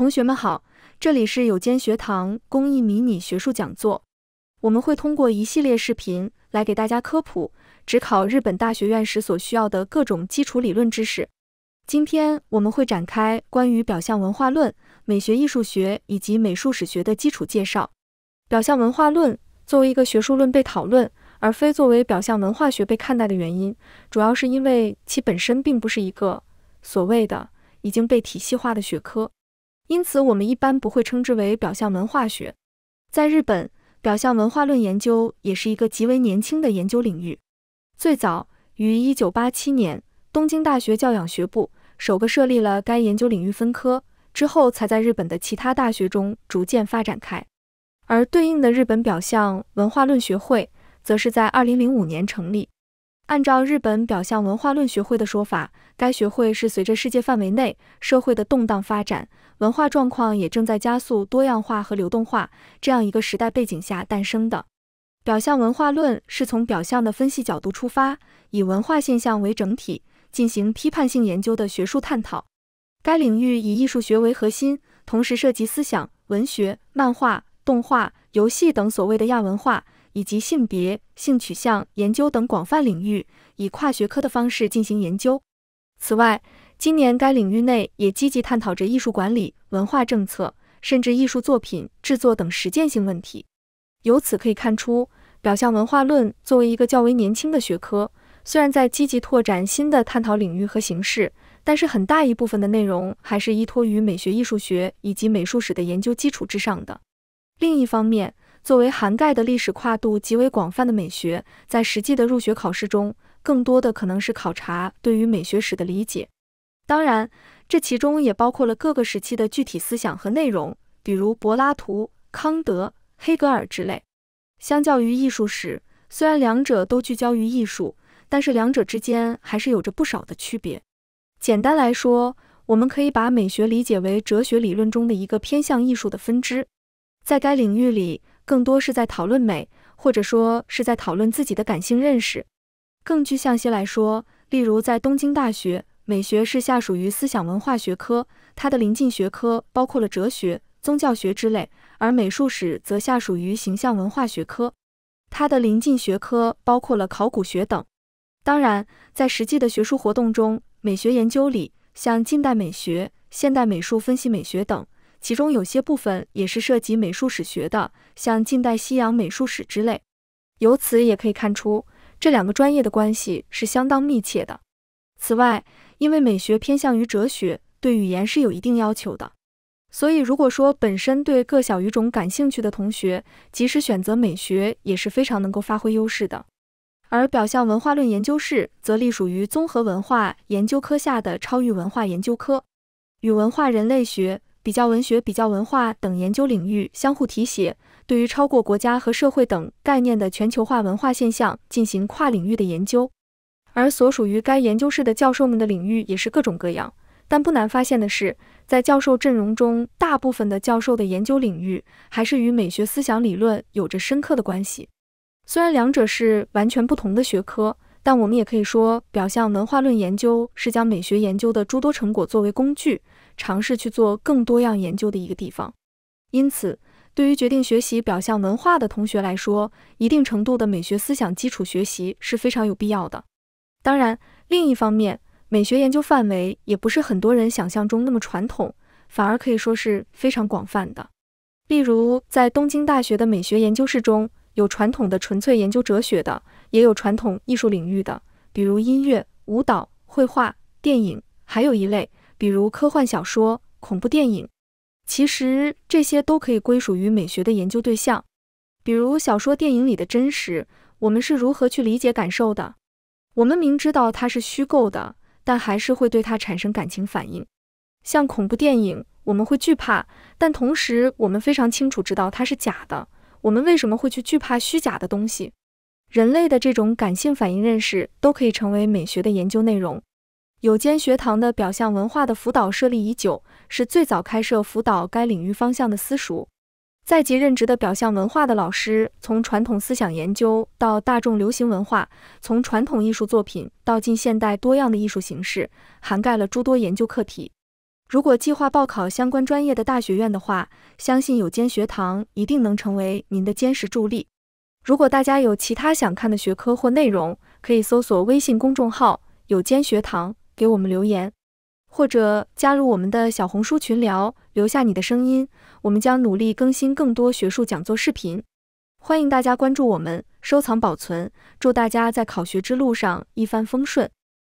同学们好，这里是有间学堂公益迷你学术讲座。我们会通过一系列视频来给大家科普只考日本大学院时所需要的各种基础理论知识。今天我们会展开关于表象文化论、美学艺术学以及美术史学的基础介绍。表象文化论作为一个学术论被讨论，而非作为表象文化学被看待的原因，主要是因为其本身并不是一个所谓的已经被体系化的学科。因此，我们一般不会称之为表象文化学。在日本，表象文化论研究也是一个极为年轻的研究领域。最早于1987年，东京大学教养学部首个设立了该研究领域分科，之后才在日本的其他大学中逐渐发展开。而对应的日本表象文化论学会，则是在2005年成立。按照日本表象文化论学会的说法，该学会是随着世界范围内社会的动荡发展，文化状况也正在加速多样化和流动化这样一个时代背景下诞生的。表象文化论是从表象的分析角度出发，以文化现象为整体进行批判性研究的学术探讨。该领域以艺术学为核心，同时涉及思想、文学、漫画、动画、游戏等所谓的亚文化，以及性别。性取向研究等广泛领域，以跨学科的方式进行研究。此外，今年该领域内也积极探讨着艺术管理、文化政策，甚至艺术作品制作等实践性问题。由此可以看出，表象文化论作为一个较为年轻的学科，虽然在积极拓展新的探讨领域和形式，但是很大一部分的内容还是依托于美学、艺术学以及美术史的研究基础之上的。另一方面，作为涵盖的历史跨度极为广泛的美学，在实际的入学考试中，更多的可能是考察对于美学史的理解。当然，这其中也包括了各个时期的具体思想和内容，比如柏拉图、康德、黑格尔之类。相较于艺术史，虽然两者都聚焦于艺术，但是两者之间还是有着不少的区别。简单来说，我们可以把美学理解为哲学理论中的一个偏向艺术的分支，在该领域里。更多是在讨论美，或者说是在讨论自己的感性认识。更具象些来说，例如在东京大学，美学是下属于思想文化学科，它的临近学科包括了哲学、宗教学之类；而美术史则下属于形象文化学科，它的临近学科包括了考古学等。当然，在实际的学术活动中，美学研究里像近代美学、现代美术分析美学等。其中有些部分也是涉及美术史学的，像近代西洋美术史之类。由此也可以看出，这两个专业的关系是相当密切的。此外，因为美学偏向于哲学，对语言是有一定要求的，所以如果说本身对各小语种感兴趣的同学，即使选择美学也是非常能够发挥优势的。而表象文化论研究室则隶属于综合文化研究科下的超域文化研究科与文化人类学。比较文学、比较文化等研究领域相互提携，对于超过国家和社会等概念的全球化文化现象进行跨领域的研究。而所属于该研究室的教授们的领域也是各种各样。但不难发现的是，在教授阵容中，大部分的教授的研究领域还是与美学思想理论有着深刻的关系。虽然两者是完全不同的学科，但我们也可以说，表象文化论研究是将美学研究的诸多成果作为工具。尝试去做更多样研究的一个地方，因此，对于决定学习表象文化的同学来说，一定程度的美学思想基础学习是非常有必要的。当然，另一方面，美学研究范围也不是很多人想象中那么传统，反而可以说是非常广泛的。例如，在东京大学的美学研究室中，有传统的纯粹研究哲学的，也有传统艺术领域的，比如音乐、舞蹈、绘画、电影，还有一类。比如科幻小说、恐怖电影，其实这些都可以归属于美学的研究对象。比如小说、电影里的真实，我们是如何去理解、感受的？我们明知道它是虚构的，但还是会对它产生感情反应。像恐怖电影，我们会惧怕，但同时我们非常清楚知道它是假的。我们为什么会去惧怕虚假的东西？人类的这种感性反应、认识都可以成为美学的研究内容。有间学堂的表象文化的辅导设立已久，是最早开设辅导该领域方向的私塾。在籍任职的表象文化的老师，从传统思想研究到大众流行文化，从传统艺术作品到近现代多样的艺术形式，涵盖了诸多研究课题。如果计划报考相关专业的大学院的话，相信有间学堂一定能成为您的坚实助力。如果大家有其他想看的学科或内容，可以搜索微信公众号“有间学堂”。给我们留言，或者加入我们的小红书群聊，留下你的声音。我们将努力更新更多学术讲座视频，欢迎大家关注我们、收藏保存。祝大家在考学之路上一帆风顺。